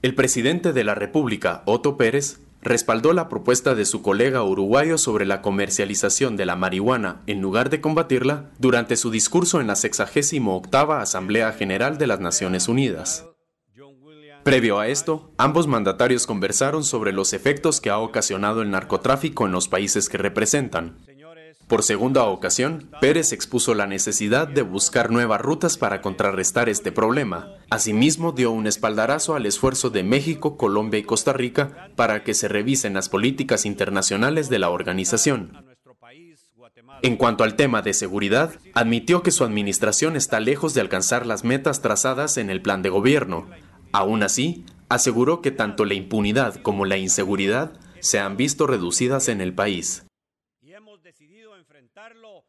El presidente de la República, Otto Pérez, respaldó la propuesta de su colega uruguayo sobre la comercialización de la marihuana en lugar de combatirla durante su discurso en la 68 Asamblea General de las Naciones Unidas. Previo a esto, ambos mandatarios conversaron sobre los efectos que ha ocasionado el narcotráfico en los países que representan, por segunda ocasión, Pérez expuso la necesidad de buscar nuevas rutas para contrarrestar este problema. Asimismo, dio un espaldarazo al esfuerzo de México, Colombia y Costa Rica para que se revisen las políticas internacionales de la organización. En cuanto al tema de seguridad, admitió que su administración está lejos de alcanzar las metas trazadas en el plan de gobierno. Aún así, aseguró que tanto la impunidad como la inseguridad se han visto reducidas en el país decidido enfrentarlo.